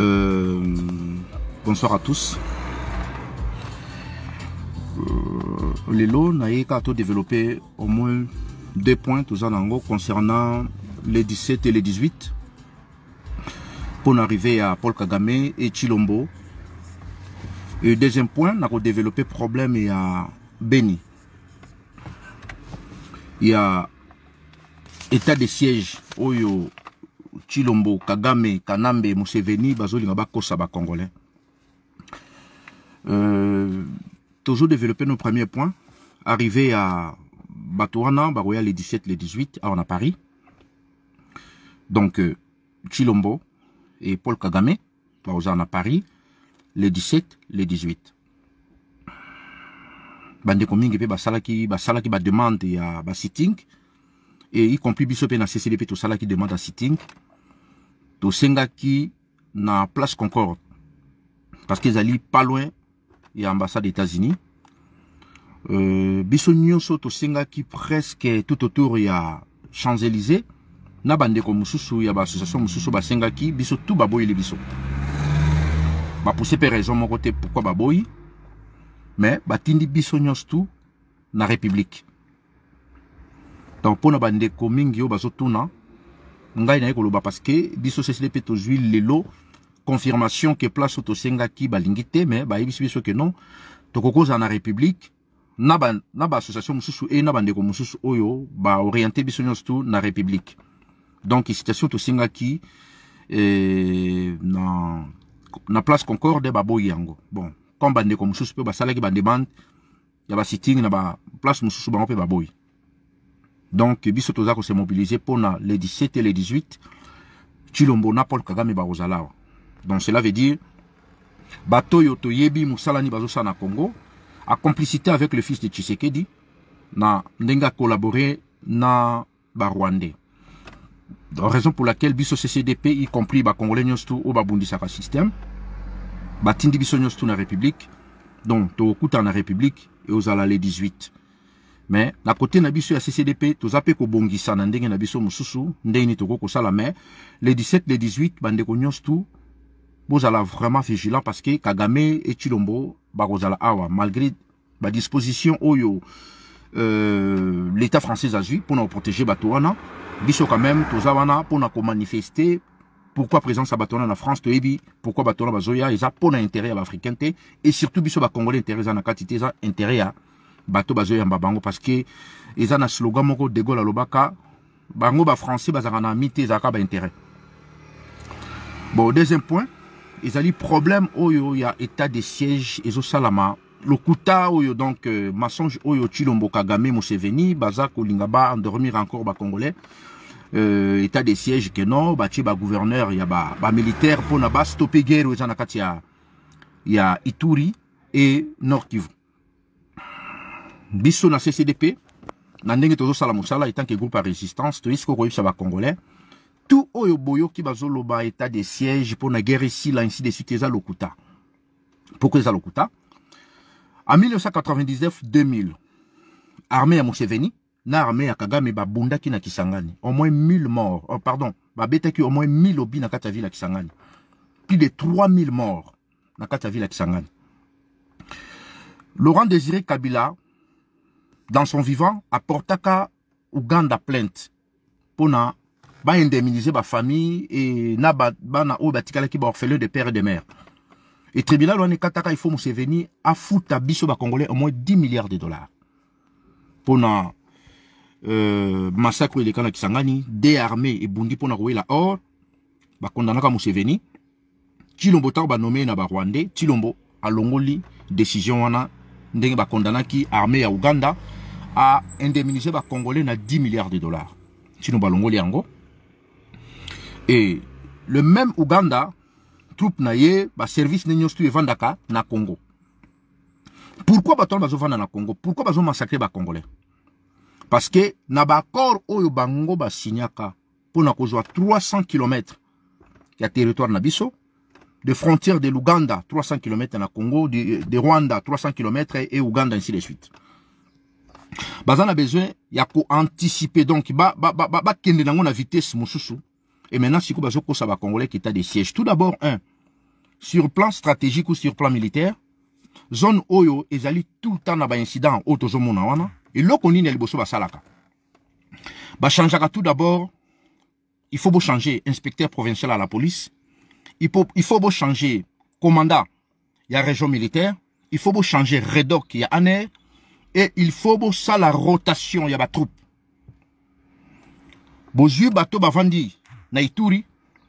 Euh, bonsoir à tous. Euh, lelo nayeka to développer au moins deux points toza nango concernant les 17 et les 18 mpona arrivé à paul kagame et chilombo et deuxième point nakodéveloppe problème ya beni ya état de siège oyo Chilombo, Kagame, Kanambe, Museveni, bazolinga congolais. Euh, toujours développer nos premiers points. Arrivé à Batouana, Baroya les 17, les 18, on a Paris. Donc, euh, Chilombo et Paul Kagame, Baroya à Paris, les 17, les 18. Bande commune qui basalaki, basalaki, ba demande et sitting. e y compris biso mpe na ccdp tosalaki demande ya sitting tosengaki na place concorde parce que ezali pas loin ya ambassade états-unis euh, biso nyonso tosengaki presque tout autour ya champs-élysées na bandeko mosusu ya baassociation mosusu basengaki biso tu baboyeli biso bapousse mpe raison moko te pourkui baboyi me batindi biso nyonso tu na république donc mpona bandeko mingi oyo bazotuna ngai naye koloba parce que biso sesile mpe tozwi lelo confirmation ke place oyo tosengaki balingi te me bayebisi biso ke non tokoki kozala na république na baassociation mosusu e na bandeko mosusu oyo baoriente biso nyonso tu na république donc situation tosengaki eh, na, na place concorde baboyi yango bon comme bandeko mosusu mpe basalaki bademande ya basitting na baplace mosusu bango mpe baboyi donc biso s'est mobilisé pour le 17 et le 18 tshilombo na paul kagame ba donc cela veut dire bato yoto yebi musalani Bazosa, na congo complicité avec le fils de tshisekedi na ndenge collaboré na barwandais raison pour laquelle biso ccdp y compris Congolais, nyonso tu oyo babundisaka système batindi biso nyonso na république donc tokokutana na république et eozala les 18 mais na côté na biso ya ccdp toza mpe kobongisa na ndenge na biso mosusu ndenge nini ko sala mais le 17 le 18 bandeko nyonso vous bozala vraiment vigilant parce que kagame et etshilombo bakozala awa malgré disposition oyo euh, l'état français pour nous protéger protéger wana biso quand même toza wana mpona manifester pourquoi présence à bato wana na france toyebi pourquoi bato wana ils eza mpona intérêt à baafricain et surtout biso congolais intérêt eza na kati intérêt à bato bazoyamba bango parce que eza na slogan moko de gaulle alobaka bango bafrançais bazalaka na ami te ezalaka baintérêt bon deuxième point ezali problème oyo ya état de siège ezosalama lokuta oyo donc euh, masonge oyo chilombo kagame museveni baza kolinga baendormir encore bacongolais euh, état de siège keno batie bagouverneur ya bamilitaire ba mpona bastope guerre oyo eza na kati ya, ya ituri et nord kivu biso na ccdp na ndenge tozosala mosala que groupe à résistance toyesika okoyebisa bacongolais tu oyo boyoki ba état de siège pour na guerre ici, esila ici de suite l'Okouta. lokuta poko à lokuta En 1999 2000 armée ya museveni na armée ya kagame qui na kisangani au moins 1000 morts oh, pardon babetaki au moins 1000 obi na kati ville ya kisangani plus de 3000 morts na katavila ville kisangani laurent désiré kabila dans son vivant apportaka uganda plainte indemniser ba famille et na ba bana oyo ba baorphelin de père et de mère et tribunal wana ekataka ifo museveni afuta biso congolais au moins 10 milliards de dollars mpona euh, massacre oyo pour na kisangani de armée ebundi mpona koyela or ba museveni tilombo ba banome na barwandais tilombo longoli décision wana ndenge qui armée ya uganda a indemnisé les Congolais na 10 milliards de dollars tino balongoli yango Et le même Ouganda troupe na ye service ne e na congo pourquoi bato wana bazovanda na congo pourquoi massacrer les Congolais parce que na baaccord oyo pour pour na kozwa 300 km ya territoire na biso de frontière de l'Ouganda, 300 km na Congo, de, de, Rwanda, 300 km et Ouganda, ainsi de suite on a besoin ya anticiper donc bakende nango na vitesse mosusu et maintenant va congolais qui kita des sièges, tout d'abord un sur plan stratégique ou sur plan militaire zone oyo ezali tout le temps na baincident oyo tozomona wana eloko nini ça là. basalaka bachangeaka tout d'abord il faut beau changer inspecteur provincial à la police il faut, changer commandant Il commandant a région militaire il faut beau changer redoc a aner et il faut bo ça la rotation a ba troupe bozwi bato bavandi na ituri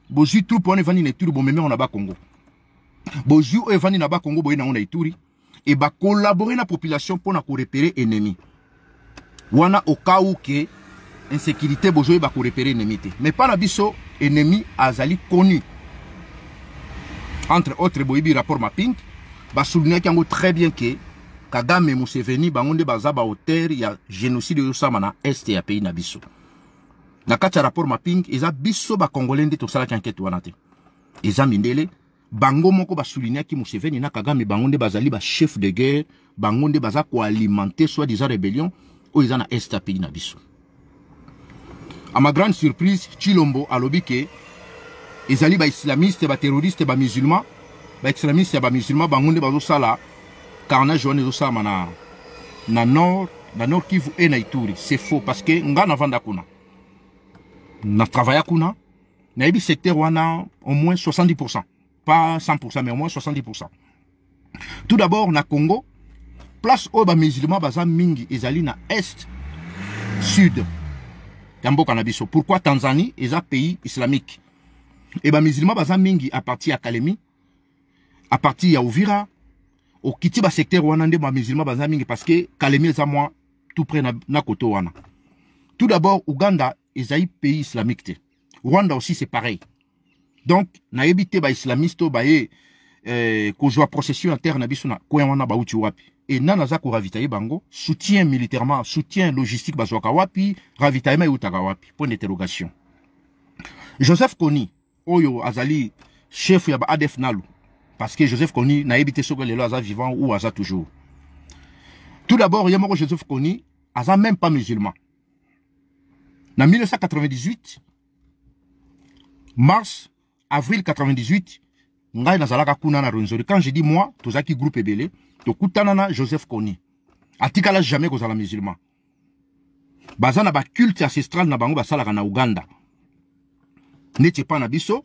bozwi troupe wana evandi na ituri bomemi na congo bozwi oyo evandi na bakongo Congo nango na ituri ba collaborer la population pour mpona repérer ennemi wana où ke insécurité bozoyeba korepere ennemi mais pas na biso ennemi azali connu entre autres boyebi rapport mapping bah, souligne yango très bien que kagame museveni bango bazaba baza baauteur ya génocide yo osama na este ya pays na biso na katcha rapport mapping eza biso congolais nde Sala ankete wana te eza mindele bango moko basuliniaki museveni na kagame bango nde bazali chef de guerre bango nde baza alimenter soit disant rébellion oyo eza na est ya pays na biso à ma grande surprise chilombo alobi ba ezali ba musulmans ba baextrémiste ba musulmans, bango nde bazosala karna joani ça na, na nord na nord kivu vous na ituri c'est faux parce que nga vanda kuna travaille kuna un secteur wana au moins 70 pas 100 mais au moins 70 tout d'abord na congo place oyo musulmans baza mingi ezali na est sud pourquoi tanzanie est un pays islamique Les eh musulmans baza mingi partir ya kalemi partir ya uvira okiti secteur wana nde musulmans baza mingi parce que kalemi à moi tout près na, na koto wana tout d'abord uganda un pays islamique te rwanda aussi c'est pareil donc na te ba islamistes e eh, joa procession ya na biso na wana wapi e za ko bango soutien militairement soutien logistique bazwaka wapi ravitaillement eutaka wapi point d'interrogation joseph koni oyo azali chef ya Adef nalu parce que Joseph Kony na habité sur les lois vivant ou aza toujours tout d'abord il y a mon Joseph Kony aza même pas musulman En 1998 mars avril 98 ngai kuna na Rwenzori quand je dis moi tozaki groupe ebele tokutana na Joseph Kony atikala jamais kozala musulman baza na culte ancestral na bango basalaka na Uganda N'était pas na biso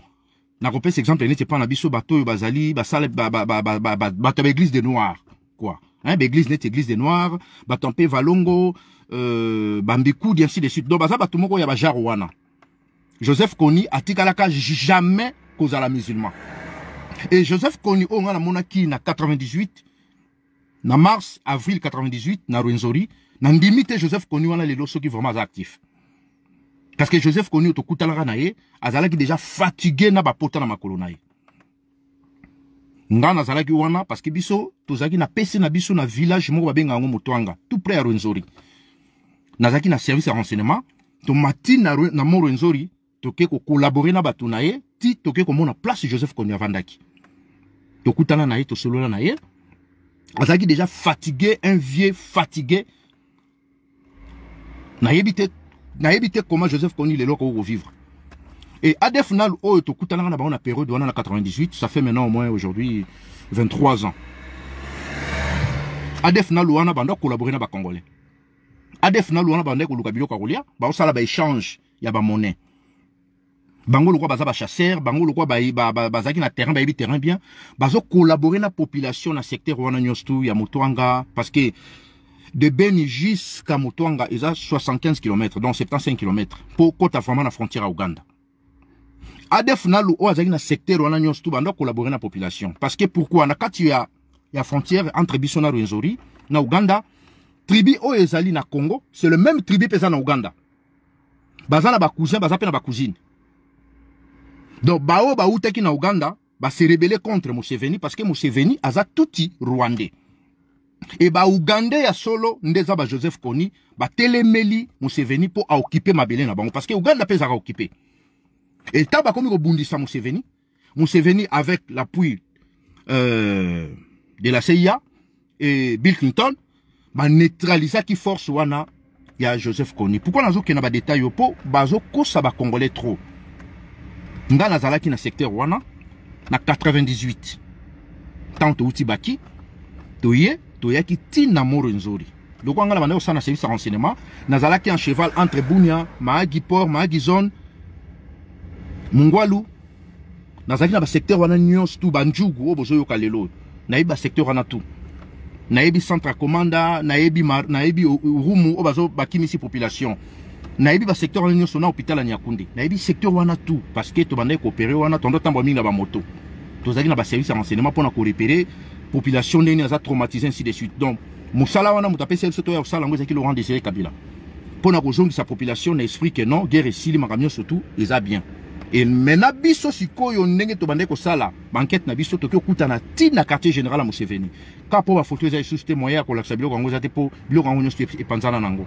nakopesa exemple neti na biso bato oyo bazali ba ba ya L'église de noir quoi hein, église neti église de noir bato mpe valongo euh, bambikudi ainsi de suite donc baza bato moko ya ba wana joseph koni ka jamais kozala musulman et joseph Kony koni oh, oyo ngai Monaki na 98 na mars avril 98 na rwenzori na te joseph koni wana lelo qui vraiment actifs. actif parce que joseph koni tokutalaka na ye azalaki déjà fatigué na bapota na makolo na ye nga nazalaki wana parce que biso tozalaki na pese na biso na village moko benga yango motwanga tout près à rwenzori Nazaki na service ya renseignement matin na, na mo rwenzori to kokolabore na bato na ye ti to ko mona place joseph koni avandaki tokutana na ye solo na ye azalaki déjà fatigué un vieux fatigué, Na te sais évité comment joseph est là pour vivre. et adef oh, na oyo là na on la période de 1998, 98 ça fait maintenant au moins aujourd'hui 23 ans adef na lo a banda avec na congolais. adef na lo Congolais. on koluka a ya kolia baosala a ya bamonnaie bango lokwa baza bachasseur bango a bazalaki na terrain bayebi terrain bien collaborer la population na secteur wana nyonso tu ya moto parce que de Beni jusqu'à y a 75 km donc 75 km pour ait vraiment la frontière à uganda adef n'a pas oh, le na secteur wana nyonso a collaboré collaborer la population parce que pourquoi il y ya, ya frontière entre et na rwenzori na uganda tribu oyo ezali na congo c'est le même tribu que dans na uganda baza na cousin, baza mpe na cousine. donc baoyo Ouganda, na uganda baserebele contre museveni parce que museveni aza tutti rwandais et ba Ougandais ya solo ndeza ba Joseph Kony ba telemeli Museveni po a occuper mabele na bango parce que Ouganda pezaka occuper et sommes komi nous Museveni Museveni avec l'appui euh, de la CIA et Bill Clinton ba neutraliser qui force wana ya Joseph Kony pourquoi nazo na ba détail po ko sa ba congolais trop nga zalaki na secteur wana na 98 tant outi baki toye toyaki ntina moro a lokwa nga bandeko a service de renseignement nazalaki en cheval entre bunia maagi port maagi zone na secteur wana nyonso tu banjugu y'a bozoyoka lelo un secteur qui wana centre commanda, komanda nayebi nayebi rumu population ba secteur wana nyonso na hôpital ya un secteur wana tout. parce que tobandaki koopere wana tondo moto. mingi na tozalaki na service renseignement population n'est pas traumatisée ainsi de suite donc mosala wana moto apesi biso to ya kosala yango ezalaki laurent désiré kabila de sa population na esprit que non guerre esilimaka surtout ils a bien Et mena biso sikoyo ndenge tobandaki sala, banquette na biso coup kokutana ti na quartier général à museveni ka mpo bafoto eza lisusu te moyen ya kolakisa biloko yango eza te mpo biloko yango nyonso n'ango na yango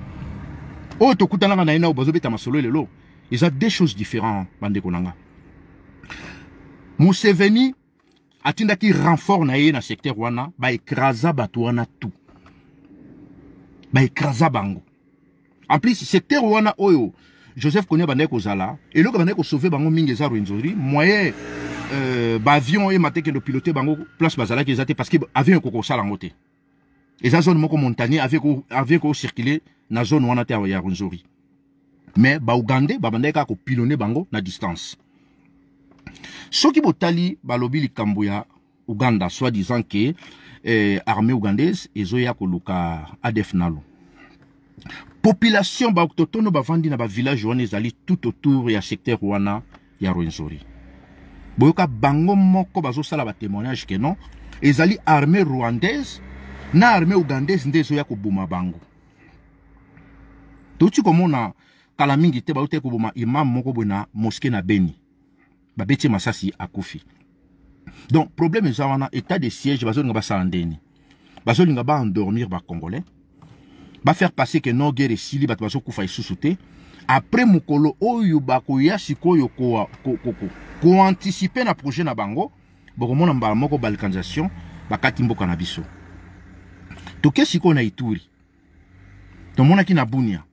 oyo tokutanaka na ye nao bazobeta masolo lelo a deux choses différentes bandeko nanga nga museveni Atinda renfort na ye na secteur wana baekraza bato wana Ba baekraza bango en plus secteur wana oyo joseph kone Zala, et eloko ko sauve bango mingi za rwenzori moyen euh, baavion oyo pilote bango place Bazala eza zate, parce que avion koko kosala yango Et la zone moko avait avion circulé na zone wana te rwenzori mais baugande babande ko pilone bango na distance soki botali balobi likambo ya uganda soi disant ke eh, armée ougandaise ezoya koluka adef nalo population baautochtone bavandi na bavillage wana ezali tout autour ya secteur wana ya rwenzori boyoka bango moko bazosala batémoignage ke non ezali armée rwandaise na armée ougandaise nde ezoya koboma bango touti komona kala mingi te bauti koboma imam moko boye na moske na beni babeti masasi akufi donc problème eza wana état de siège bazolinga basala endormir bazolinga congolais ba faire passer ke no guerre esili bato bazokufa lisusu te après mokolo oyo ko sikoyo anticiper na projet na bango bokomona mbala moko balkanisation bakati mboka na biso toke siko na ituri tomonaki na bunia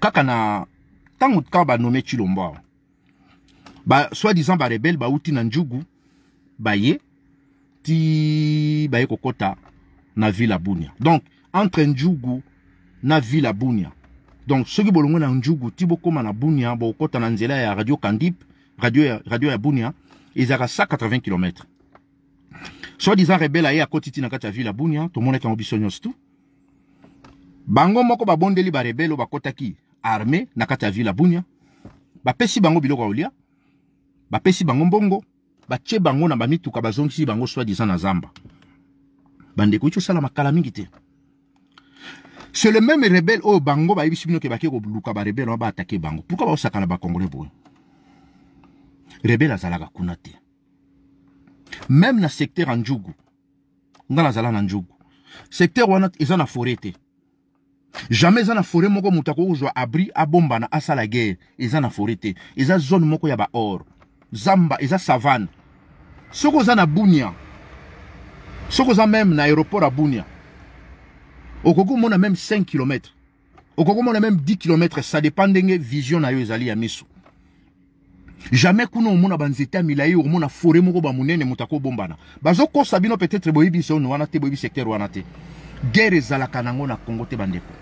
kaka na ntango kaka banome chilombo ba soi-disant ba rebelle bauti na bah baye ti bah, yé kokota na ville Bounia. donc entre njugu na ville abunia donc ceux bolongo na njugu ti bokoma na Bunia kota na nzela ya radio Kandip radio ya, radio ya Bunia ezalaka 180 km soi-disant rebelle aye akoti ti na kati ya ville abunia Bunia monde yango biso nyos tu bango moko rebelle ba kota ba arme na kati ya ville Bounia. Ba pesi bango biloko ya bapesi bango mbongo batie bango na bamituka bazongisi bango soi-disant na zamba bandeko iti osala makala mingi te c'est le même rebele oyo bango bayebisi bino ke bake koluka barebele wana baatake bango pourkua baosaka na bacongolais boye rebele azalaka kuna te même na secteur ya njugu nga nazala na njugu secteur wana eza na foret te jamais eza na foret moko moto akoki kozwa abri abombana asala guerre eza na foret te eza zone moko ya baor zamba eza savane soko za na bunia soko za même na aéroport à bunia okoki komona même 5 km okoki komona même 10 km ça dépend ndenge vision na yo ezali ya miso jamais kuna omona banzete ya milai omona forêt moko mutako bombana akobombana bazokosa bino peut-être boyebi zone wana te boyebi secteur wana te guerre ezalaka kanango na congo te bandeko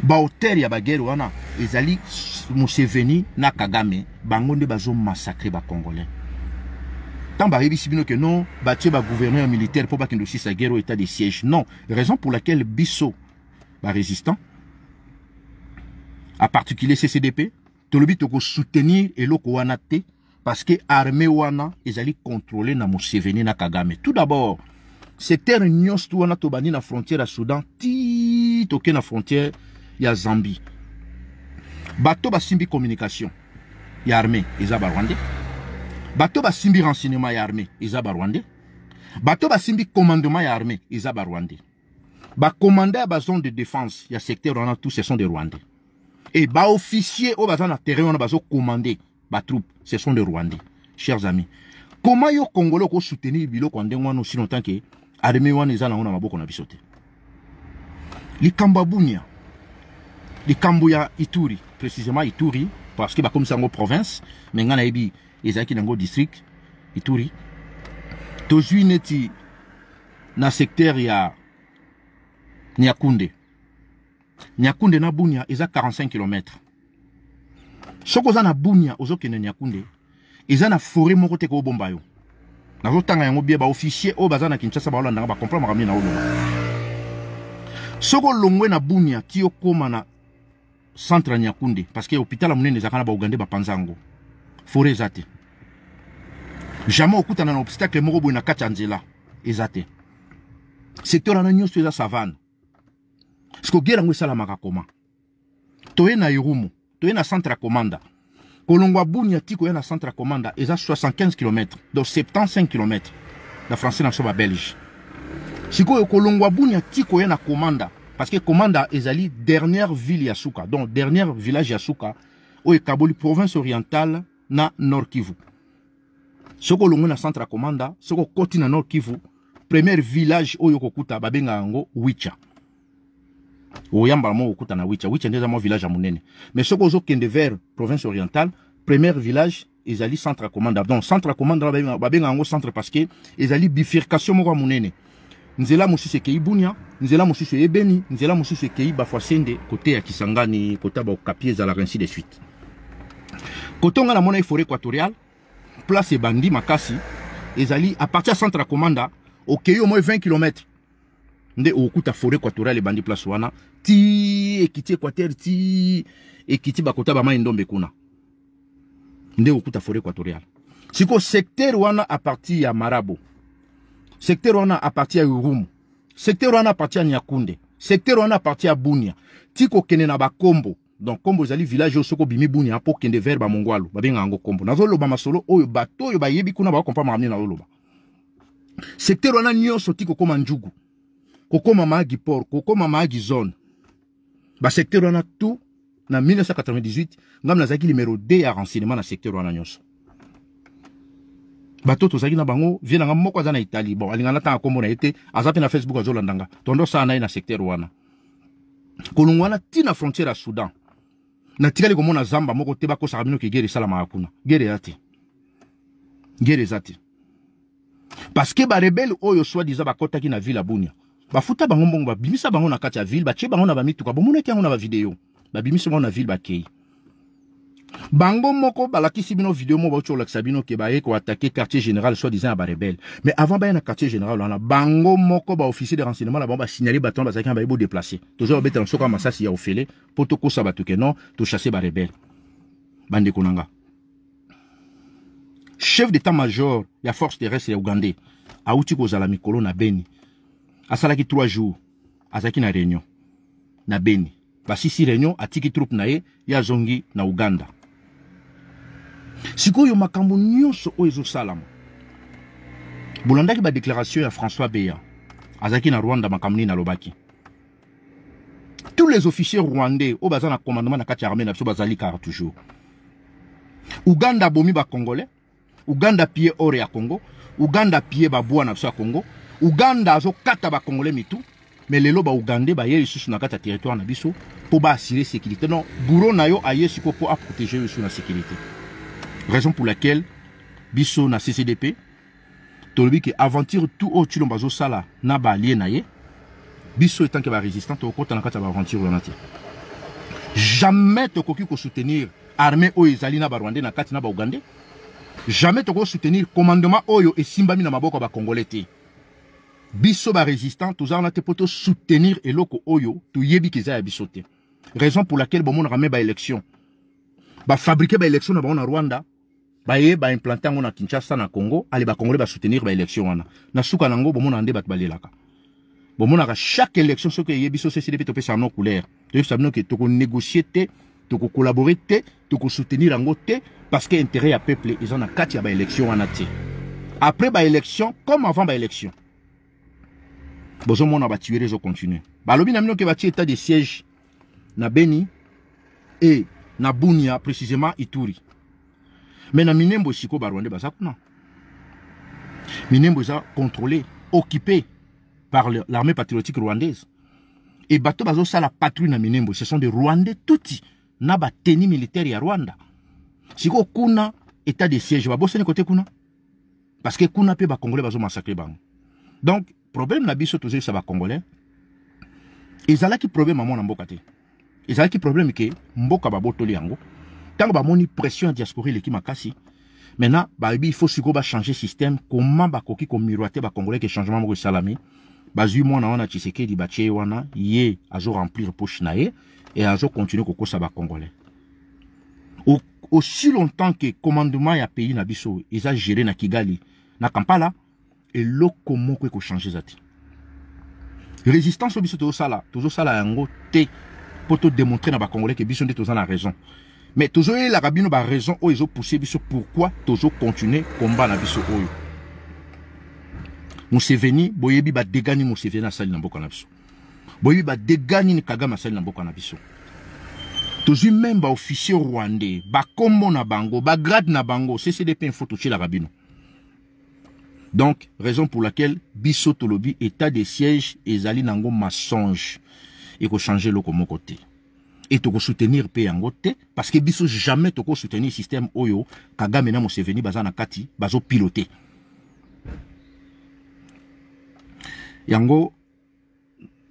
bahotel ya bagere wana ezali museveni na kagame bango nde ba Congolais... tant bayebisi bino ke non ba gouverneur militaire pas bakende sa guerre au état de siège non raison pour laquelle biso résistant... en particulier ccdp doit soutenir... eloko wana te parce que armée wana ezali contrôler na museveni na kagame tout d'abord c'est terre... ti wana tobani na frontière soudan ti toke na frontière ya zambie bato basimbi communication a armée eza Rwanda. bato basimbi renseignement a armée eza Rwanda. bato basimbi commandement a armée eza Ba bakomanda à zone de défense ya secteur Rwanda, tous ce sont des rwandais et baofficier oyo au na terrain commandé commandé troupes ce sont des rwandais chers amis Comment yo congolais soutenu biloko Bilo ndenge wana osi longtemps que armée wana eza nango na maboko na a pu bunya Les Kambabounia. likambo ya ituri précisément ituri parce que bakomisi yango province me ngai nayebi ezalaki nango district ituri tozwi neti na secteur ya nyakunde nyakunde na bunia eza 45 km soki oza na bunia ozokende nyakunde eza na forêt moko te koobomba yo nazotanga yango bie baofficier oyo baza na kinshasa baolandanga bacomprendre makambi na oloba soki olongwe na bunia ti okóma na centre ya nyakunde parceke hôpital ya monene ezalaka na baugande bapanza yango fore eza te jamai okutana na obstacle moko boye na kati ya nzela eza te secteur wana nyonso eza savane parceke ogere yango esalamaka koma toye na erumu toye na centre ya komanda kolongwa bunia ti koya na centre ya komanda eza 75 km donc 75 km na français na biso babelge sikoyo kolongwa bunia ti koya na komanda parce que komanda ezali dernière ville Yasuka, donc dernière village Yasuka au oyo province orientale na nord kivu que l'on na centre à komanda soki côté na nord kivu première village au okokuta babenga wicha Oyamba moko na wicha wicha nde village à Mounene. mais ce soki ozokende vers province orientale première village ezali centre à komanda donc centre à komanda babengaka centre parce que ezali bifurcation moko mounene nzela mosusu ekei bunia nzela mosusu ebeni nzela mosusu ekei bafuasende kote ya kisangani kote Bakapi baokapi ezalaka ainsi de suite kotonga na e forêt équatoriale place ebandi makasi ezali à partir ya centre ya komanda okei omoi 20 km nde okuta forêt équatoriale ebandi place wana ti ekiti équateur ti ekiti bakota bamai ndombe kuna nde okuta forêt équatoriale sikoyo secteur wana à partir ya marabo secteur wana apartie ya irumu secteur wana apartie ya nyakunde secteur wana apartie ya bunia ti kokende na bakombo donc nkombo ezali village oyo soki obimi bunia mpo okende vers bamongwalu babengaka yango nkombo nazoloba masolo oyo bato oyo bayebi kuna bakokompa makambo nini nazoloba secteur wana nyonso ti kokóma njugu kokóma maagi port kokóma maagi zone basecteur wana tout na 1998 ngambi nazalaki numero 2 ya renseignement na secteur wana nyonso bato tozalaki na bango vie na nga moko aza na italie bon alingana ntanga nkombo na ye te aza mpe na facebook azolanda nga tondosala na ye na secteur wana kolongo wana ti na frontière ya soudan natikali komona zamba moko te bakosaka bino ke gere esalamaka kuna gere eza te gere eza te parceke barebele oyo swadiza bakɔtaki na ville ya bunia bafuta bango mbongo babimisa bango na kati ya ville batie bango na bamituka bomonaki yango na bavideo babimisi bango na ville bakei bango moko balakisi bino video mo bauti kolakisa bino ke baye attaquer quartier général soi-disant à Barébel. mais avant baye na quartier général a bango moko officier de renseignement na bango basignale bato wana bazalaki na baye bodeplace toza kobeta na nsoko ya au ya ofele ça tokosa bato ke non chasser ba rebelle. Bande Konanga. chef d'état major ya force terrestre ya ugandais auti kozala mikolo na beni qui 3 jours azalaki na réunion na beni si réunion atiki troupe na ye a Zongi na uganda sikoyo makambo nyonso oyo ezosalama bolandaki déclaration ya françois beya azalaki na rwanda makambo na alobaki tous les officiers rwandais oyo baza na commandement na kati ya armée na biso bazali car toujours uganda abomi bacongolais uganda pie ore ya congo uganda pie babwa na biso ya congo uganda azokata bacongolais mitu me lelo baugandais baye lisusu na kati ya territoire na biso mpo baasire sécurité non buro na yo aye siko mpo aprotege lisusu na sécurité raison pour laquelle biso na ccdp tolobi ke aventure tout oyo ti lo mbazo sala na baalie na ye biso etanke barésistant tokokɔta na kati ya baaventure wana te jamais tokoki kosoutenir armée oyo ezali na barwandais na kati na baugandais jamais tokosoutenir commandement oyo esimbami na maboko ya bacongolais te biso barésistant toza wana te mpo tosoutenir eloko oyo toyebi keza ya biso te raison pour laquelle bomonaka me baélection bafabrike baélection na bango na rwanda baye baimplante implanter na kinshasa na congo ale soutenir basoutenir élection wana na suka na bomona bomonaka nde bato bomona ka chaque élection que eyebi so sesili mpe topesa no couleur que to ke tokonégocie te collaborer te tokosoutenir yango te parce que intérêt ya peuple eza na quatre ya élection wana te après élection, comme avant baélection bozomona continuer ba lobi na bino ke batie état de siège na beni et na bunia précisément ituri mais na minembo sikoyo barwandais baza kuna minembo ça, contrôlé occupé par l'armée patriotique rwandaise et bato la patrouille na minembo ce sont des rwandais tuti na teni militaire ya rwanda sikoyo kuna état de siège babosani côté kuna parce que kuna congolais bazo massacrer bango donc problème na biso tozoyisa là qui problème ya mwana mboka là qui problème que mboka babotoli yango ntango bamoni pression ya diaspora eleki makasi maintenant il faut sikoyo changer système Comment comme bakoki komiroite congolais que changement moko esalami bazwi na wana tshisekedi batie ye wana ye remplir poche na ye sa ba congolais. Au aussi longtemps que commandement ya pays na biso ils a géré na kigali na kampala eloko moko ko eza zati. résistance au biso tozosala tozosala yango te démontrer na na congolais que biso nde toza la raison me tozoyelaka bino baraison oyo oh, ezopuse biso pourkui tozokontinue komba na biso oyo oh, museveni boyebi badega nini museveni asali na mboka na biso boyebi badega nini kagame asali na mboka na biso tozwi meme baofficier rwandais bakombo na bango bagrade na bango ccdp info totielaka bino donc raison pour laquelle biso tolobi état de siège ezali nango mensonge ekochange eloko moko te et toko soutenir pe yango parce que biso jamais toko soutenir système oyo Kagame na Museveni baza na kati bazo piloter yango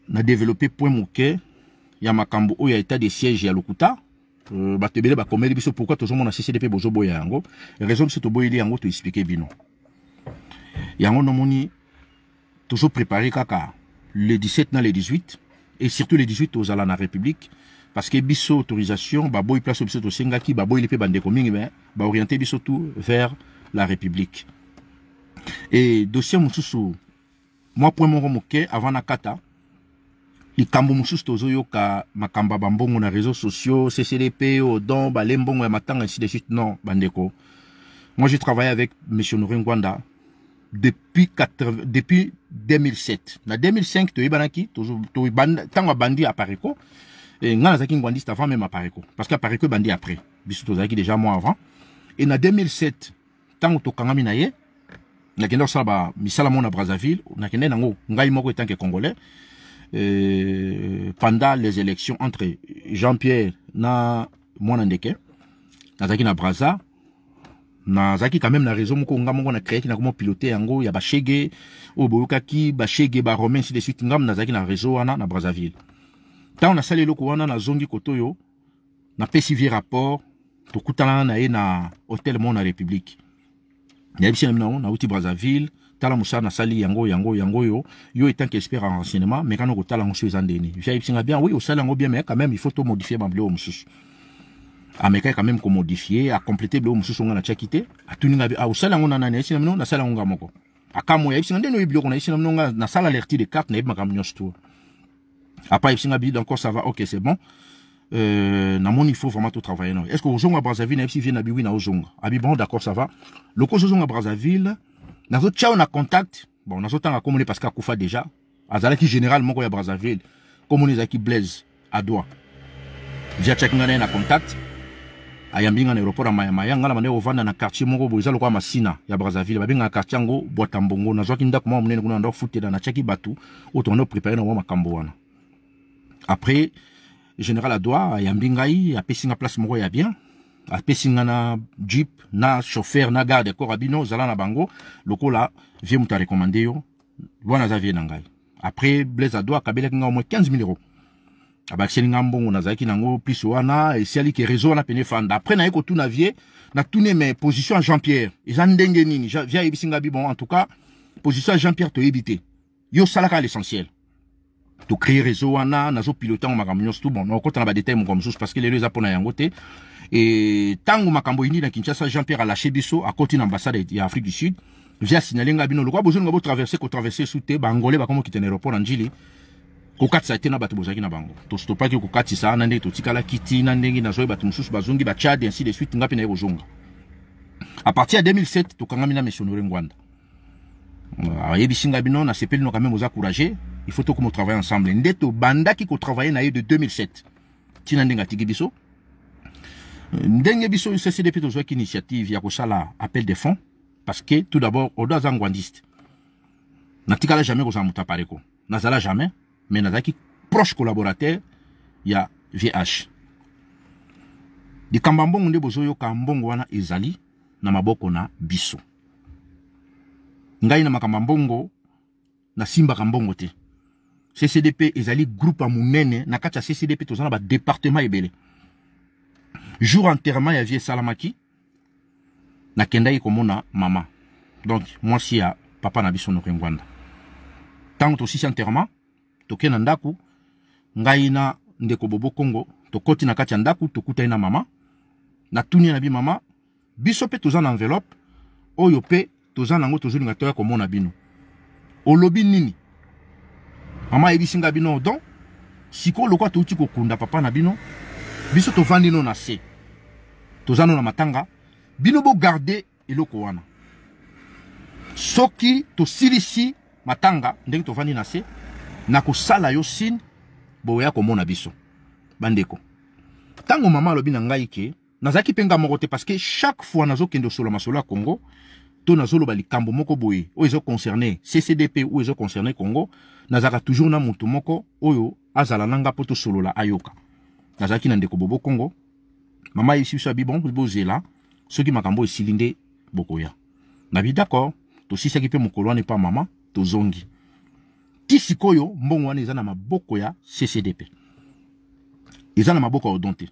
na développer point moke ya makambo oyo ya état de siège ya lokuta euh, tebele ba bakomeli biso pourquoi toujours de ccdp bozoboya yango raison biso toboyeli yango expliquer bino yango nomoni préparé kaka le 17 na le 18 et surtout le 18 aux alana république parceke biso autorisation baboyi place oyo biso tosengaki baboyeli mpe bandeko mingi me baoriente biso tout vers la république e dossier mosusu mwa point moko moke avant na kata likambo mosusu tozoyoka makambo ya bambongo na réseaux sociaux ccdp odon bale mbongo ya matanga ainsi de suite non bandeko moi j'ai travaillé avec m honoré ngwanda depuis, 80, depuis 2007 na 2005 toyebanaki ntango abandi apareko to et nga nazalaki ngwandiste avant même apareko parce que apareko après biso qui déjà moi avant et na 2007 tant ntango tokangami na ye nakende kosala bamisala moko à brazzaville nakende nango ngai moko que congolais euh, pendant les élections entre jean-pierre na mwana ndeke nazalaki na na nazalaki quand même na réseau moko nga moko na créer, na mo pilote yango ya bashege oyo boyokaki bashege baromain ainsi de suite nga nazalaki na réseau wana na brazzaville ntango nasali eloko wana na zongi kotoyo na napesi vie rapport tokutanana na ye na hotel moko na république nayebisi na nango nauti brazzaville tala mosala sali yango yango yango oyo yo etant qu'expert en renseignement me kana kotala yango so eza ndeni jayebisinga bien oui osali yango bien mais quand même il faut modifier babiloko mosusu ameka ah, quand même komodifie akomplete biloko mosusu nga natiaki te atuninga bien osali yango na nani ayebisi na bino nasali yango nga moko akamwa ah, yayebisi nga ndeni oyo biloko nayebisi na bino nga nasala lerti de carte nayebi makambo nyonso tour après, il y a encore ça va, ok, c'est bon. Euh, mon il faut vraiment tout travailler. Est-ce que Ozongo à Brazzaville, si vient oui, na bon, d'accord, ça va. Le à Brazzaville, tchao a contact. Bon, nous on parce qu'à Koufa déjà. à qui généralement, quand il y a Brazzaville, comme on est qui Blaise, à doigt. na contact. a à na aéroport mayamaya Brazzaville. na bandeko dans un quartier moko quartier il y à brazzaville un quartier à Brazzaville. on préparer, après général adoa ayambi a apesi place moko bien a nga na jeep na chauffeur na garde corabino, zala na bango lokola vie moto recommander yo wana na vie nangai après blaise adoa akabelaki nga moins 15 000 euros abakiseli ah nga mbongo ki nango plus wana ali réseau na peine fanda après tout na vie tout mes position à jean pierre Et Jean nini vie ayebisi bi bon en tout cas position jean pierre te éviter. yo salaka l'essentiel créer réseau wana nazopilota yango makambo nyonso tout bon okotana badetail moko mosusu parce que lelo eza mpona yango te et tango makambo eyindi na kinshasa jean pierre alache biso côté na ambassade ya afrique du sud via signale nga bino lokola bozolinga botraverse traverser su te bangole bakomokita na aéroport na njili kokatisa te na bato bozalaki na bango tostopaki kokatisa na ndenge totikalaki ti na ndenge nazoyi bato mosusu ba bachad ainsi de suite ngapi na yo jonga à partir de 2007 tokangami na monsieur nore ngwanda ayebisi ah, nga bino nasepeli noka meme oza courage il faut nous travailler ensemble nde qui kotravaille na nae de 2007 Tina ndenge atiki biso biso depuis toujours tozwaki initiative ya kosala appel de fonds parce que tout d'abord odo aza ngwandiste natikala jamais kozala moto apareko nazala jamais mais nazalaki proche collaborateur ya vh likambo kambambongo mbongo nde bozoyoka wana ezali na maboko na biso ngai na makambambongo, na simba nasimbaka te ccdp ezali groupe ya monene na kati ya ccdp toza na badepartement ebele jour enterrement ya vie esalamaki nakendaki komona mama donc mwasi ya papa na biso noke ngwanda ntango tosisi enterrement tokei na ndako ngai na ndeko bobo kongo tokoti na kati ya ndako tokutani na mama natuni na bi mama biso mpe toza na enveloppe oyo mpe toza nango tozolinga toya komona bino olobi nini mama ayebisinga bino don sikoyo lokwa touti kokunda papa na bino biso tovandi no na se toza no na matanga bino bogarde eloko wana soki tosilisi matanga ndenge tovandi na se na kosala yo sine boya komona biso bandeko ntango mama alobi na ngai ke nazalaki mpenga moko te parceke chaque fois nazokende osola masolo ya congo to nazoloba likambo moko boye oyo ezo concerne ccdp oyo ezo concerne congo nazalaka toujours na motu moko oyo azala na nga mpo tosolola ayoka nazalaki na ndeko bobo congo mama ayebisi biso abi bon bozela soki makambo esili nde bokoya nabi d'accord tosisaki mpe mokolo wana epa mama tozongi ti sikoyo mbongo wana eza na maboko ya ccdp eza na maboko ya odon te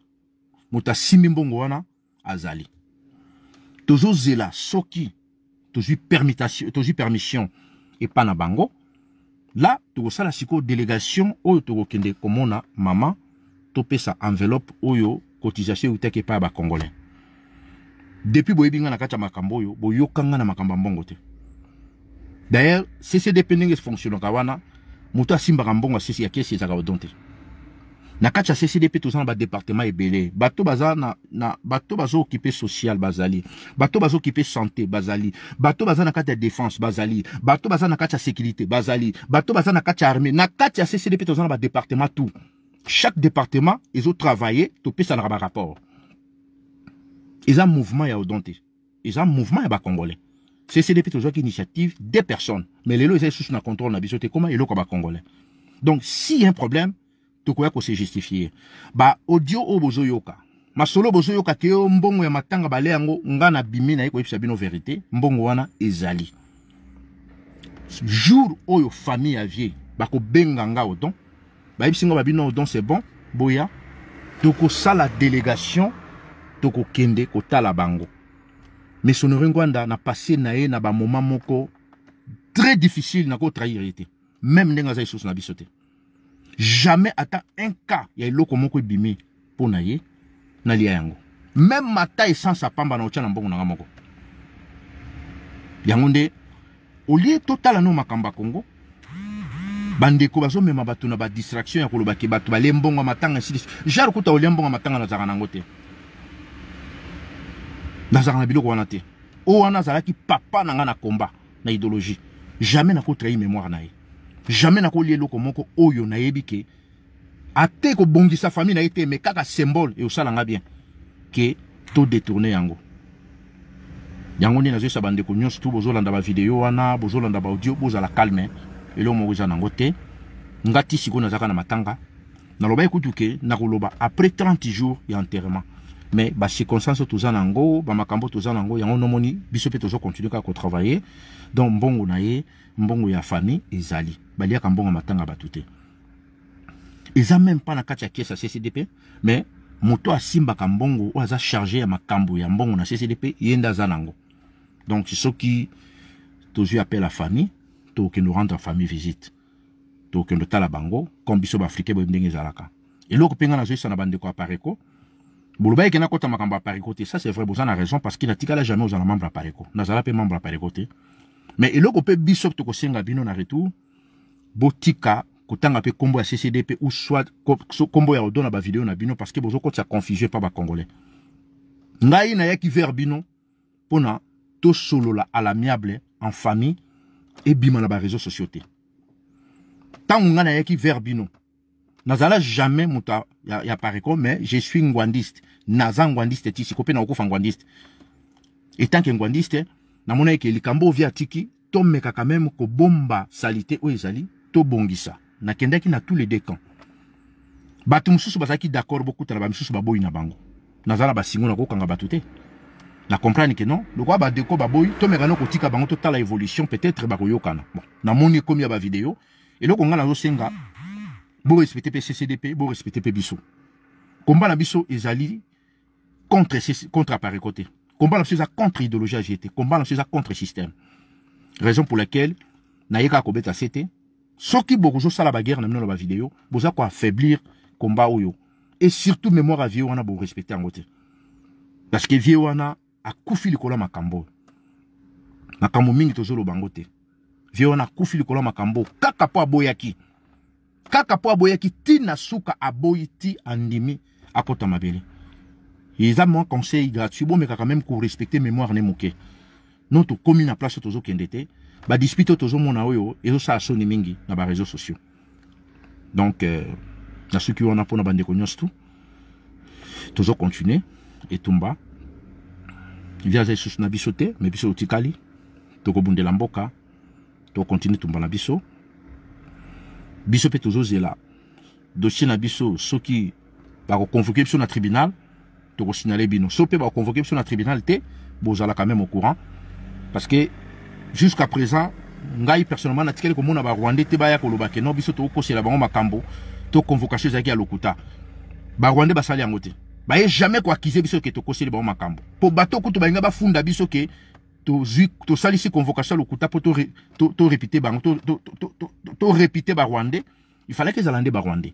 moto asimbi mbongo wana azali tozozela soki tozwi permutation eu permission pas na bango la tokosala sikoyo délégation oyo maman komona mama sa enveloppe oyo cotisation eutaki epai ya congolais. depuis boyebi nga na kati ya makambo oyo boyoka nga na makambo ya mbongo te d'ailleurs ccdp ndenge efonctionnaka wana moto asimbaka mbongo ya kesi ezaka odon te na kati ya tous dans le département Ebélé. bato baza na, na bato bazookipe social bazali bato bazo bazookipe santé bazali bato baza na défense bazali bato baza na sécurité bazali bato baza na kati armée na kati ya tous toza na département tout chaque département ils ont travaillé rabat rapport. Ils ont mouvement ya Ils ont mouvement ya bacongolais CCDP qui initiative des personnes mais les lois ils eza sous notre contrôle na biso comment ils eloko ya bacongolais donc s'il y a un problème tokoya kose justifie baaudio oyo bozoyoka masolo bozoyoka te yo mbongo ya matanga bale yango nga na bimi naye koyebisa bino verité mbongo wana ezali jour oyo famille ya vie bakobenga nga odon bayebisi nga babino odon c'est bon boya tokosala délégation tokokende kotala bango mais sonore ngwanda na passé na ye na bamoma moko très difficile nakotrahir ye te même ndenge aza lisusu na biso te jamais un a inka ya quoi moko pour mpo na ye nalia yango meme sans sa pamba na otya na mbongo na nga moko yango nde olie totala total makambo ya kongo bandeko même bato na distraction ya koloba ke ba balie mbongo matanga ainsi jare kuta olie matanga nazalaka nango na nazalaka na biloko wana te o wana qui papa na nga na komba na idéologie jamais trahir mémoire na ye jamais nakolia eloko moko oyo nayebi ke ate bongisa famille na été mais me kaka symbole nga bien ke détourné yango yango ni n'a nde nazoyesa bandeko nyonso tu bozolanda bavideo wana ba audio bozala calme eloko moko jana ngote te nga na sikoyo nazalaka na matanga naloba ye kutu n'a nakoloba après 30 jours ya enterrement mais bacirconstance oyo toza na yango ba makambo toza na yango yango nomoni biso continuer tozokontinue kaka travailler donc mbongo na ye mbongo ya famille ezali baliaka mbongo matanga bato te eza même pas na kati ya kiese ya ccdp mais moto ka mbongo oyo aza charge ya makambo ya mbongo na ccdp yenda za nango donc soki toujours appelle la famille nous rendre famille visite tokende tala bango comme biso baafrikain bo ndenge ezalaka et mpe ngai nazoyisa na bandeko ya pareko boloba ekende akɔta makambo ya pareko te ça c'est vrai boza na raison parce qu'il tika la jamais ozala membres ya pareko nazala mpe membre ya pareko mais me peut mpe biso a bino na retour botika kotanga pe kombo ya à CCDP ou soit kombo ya la video na bino parceke bozokotisa les congolais congolais. ngai qui ver bino solo la à l'amiable en famille bima na réseaux sociaux tant bino nazala jamais muta ya, ya mais je suis ngwandiste un ngwandiste ti tant que ngwandiste etanke ngwandiste namona ke likambo ovia atiki tomekaka meme bomba salité o ezali tobongisa nakendaki na tous les deux camps bato mosusu bazalaki d'accord mususu bamisusu boy na bango naza na basingo na kokanga bato te na comprendre ke non ba badeko baboyi tomeka no kotika bango la évolution peut-être koyokana bon namoni ekomi ya bavideo eloko ngai nazosenga borespecte mpe ccdp borespecte mpe biso komba na biso ezali contre, contre apareko côté combat à contre idéologie gt combat à contre système raison pour laquelle nayeka kobeta sete soki nous baguerre na vidéo. Vous avez quoi affaiblir combat oyo et surtout mémoire on a beau respecter en côté. parce que vie wana a, a ya makambo oyo makambo mingi tozoloba yango te vie wana akufi likolo makambo kaka po aboyaki kaka po aboyaki ti na suka À andimi akota mabele eza mwa conseil gratuit bomekaka meme korespecte mémoire ne moke non tokomi na place oyo tozokende te badispute oyo tozomona oyo oh, ezosala soni mingi na bareseau sociaux donc euh, nasuki wana mpona bandeko nyonso tu tozocontinue etumba via eza lisusu na biso te me biso otikali tokobundela mboka tokontinue tumba na biso biso mpe tozozela dossier na biso soki bakoconvoke biso na tribunal signaler bino so mpe bakonvoke biso na tribunal te bozala quand même au courant parce que jusqu'à présent ngai personnellement natikeli komona barwandais te baya koloba ke non biso tokokosela bango makambo to convocation à bah, ya ba barwandais basali yango te baye jamais quoi koakize biso ke tokoseli bango makambo mpo bato kutu balinga bafunda biso ke si convocation ya lokuta mpo tout répéter ba barwandais il fallait kezala ba barwandais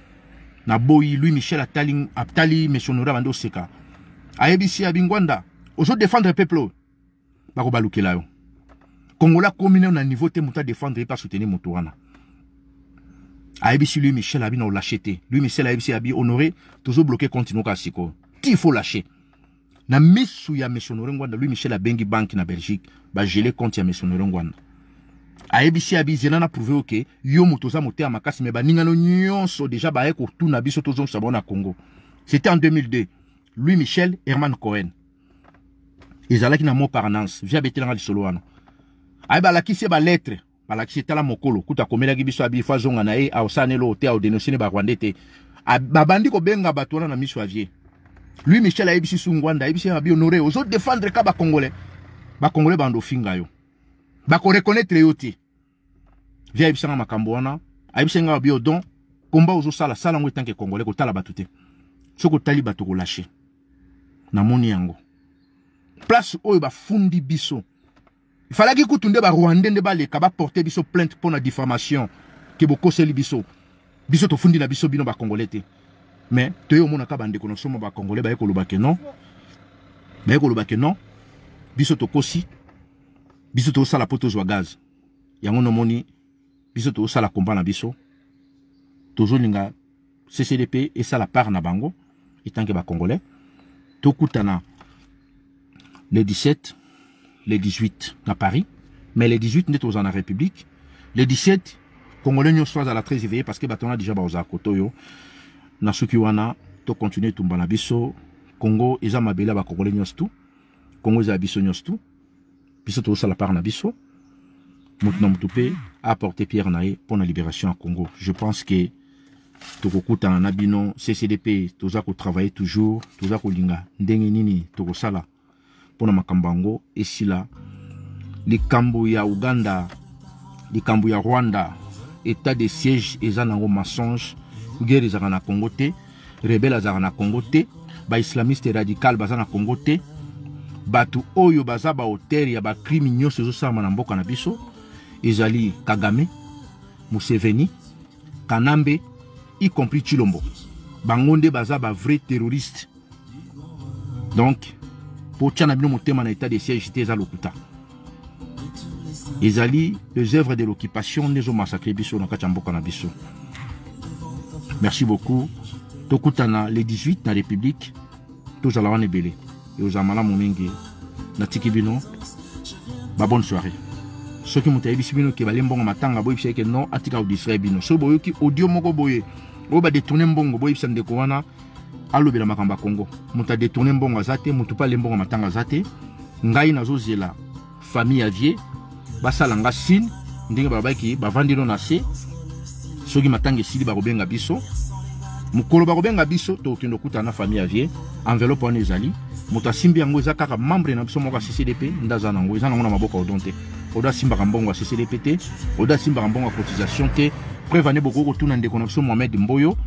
Na naboyi lui michel atali, atali mesonora bando oseka ayebisi ya bingwanda le peuple bakobalukela yo kongola akomi na niveau te muta défendre pas soutenir asoutenir moto A ayebisi lui michel a na olashe lui michel ayebisi abi honoré bloqué compte noka kashiko ti faut lâcher na misu ya mesonore ngwanda lui michel a bengi banque na belgique bagele compte ya mesonore ngwanda ayebisi ya bizela na prouve oke yo moto oza motema makasi me baningano nyonso deja tout na biso tozongisa bango na congo c'était en 2002 louis michel herman cohen ezalaki na moparnance vi abetelanga lisolo wana aye balakisi ye baletre balakisi etala mokolo kuta ki biso abi fo azonga na ye lo te aodenose ne barwande te babandi benga ba wana na miso ya vie louis michel ayebisi sungwanda ayebisi abi honore defendre ka ba bacongolais ba bando finga yo bakorekonetre yo yote via ayebisanga makambo wana ayebisaki nga babio don komba ozosala sala yango etanke kongole kotala bato te soki otali bato kolashe namoni yango place oyo bafundi biso ifalaki kutu nde barwande nde baleka baporte biso plainte mpo na diffamation ke bokoseli biso biso tofundi na biso bino bakongole te me toye omonaka bandeko na biso mo bakongole baye koloba ke non baye koloba ke non biso tokosi biso tozosala mpo tozwa gaz yango biso tozosala komba na biso tozolinga ccdp esala part na bango etanke bacongolais tokutana le 17 le 18 na paris mais le 18 nde tozala na république le 17 congolais nyonso azala très éveillé parce que bato wana déjà bakozala kote oyo na soki wana tokontinue etumba na biso congo eza mabele ya bacongolais nyonso tu congo eza ya biso nyonso tu biso tozosala part na biso Moutouna Toupé a apporté Pierre Naé pour la libération à Congo. Je pense que tokokuta na bino ccdp toza travaille toujours toza linga, ndenge nini tokosala Makambango, et yango les likambo ya uganda likambo ya rwanda état de siège eza nango mensonge guerre ezalaka na congo te ils azalaka na congo islamistes radicaux ils baza na congo te Batu oyo ils ont ya bacrime nyonso ezosalama na mboka na biso ezali kagame museveni kanambe y compris chilombo Bangonde Baza, ba vrai terroriste donc pour tia bino motema na état de siège te eza lokuta ezali les œuvres de l'occupation nde sont biso na le cas de na biso merci beaucoup tokutana le 18 la république tozala wana Et aux Amala mingi natiki bino bonne soirée soki moto ayebisi bino ke balie mbongo matanga boyebisa eke non atika kodistrai bino soki boyoki audio moko boye oyo badetourne mbongo boyebisa ndeko wana alobela makambo ya kongo moto adetourne mbongo aza te motu mpe alie mbongo matanga aza te ngai nazozela famille avie basala nga sine ndenge balobaki bavandi no na se soki matanga esili bakobenga biso mokolo bakobenga biso tokokende okutana na famille avie enveloppe wana ezali moto asimbi yango eza kaka membre na biso moko ya ccdp nde aza nango eza nango na maboko odon te odo asimbaka mbongo ya ccdp te odo asimbaka mbongo ya cotisation te preuve ane bokoki kotuna ndeko na biso mohamed mboyo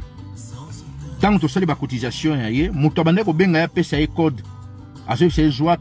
ntango tosali bacotisation ya ye moto abandaki kobenga ye apesa ye code azoyebisa ye zwa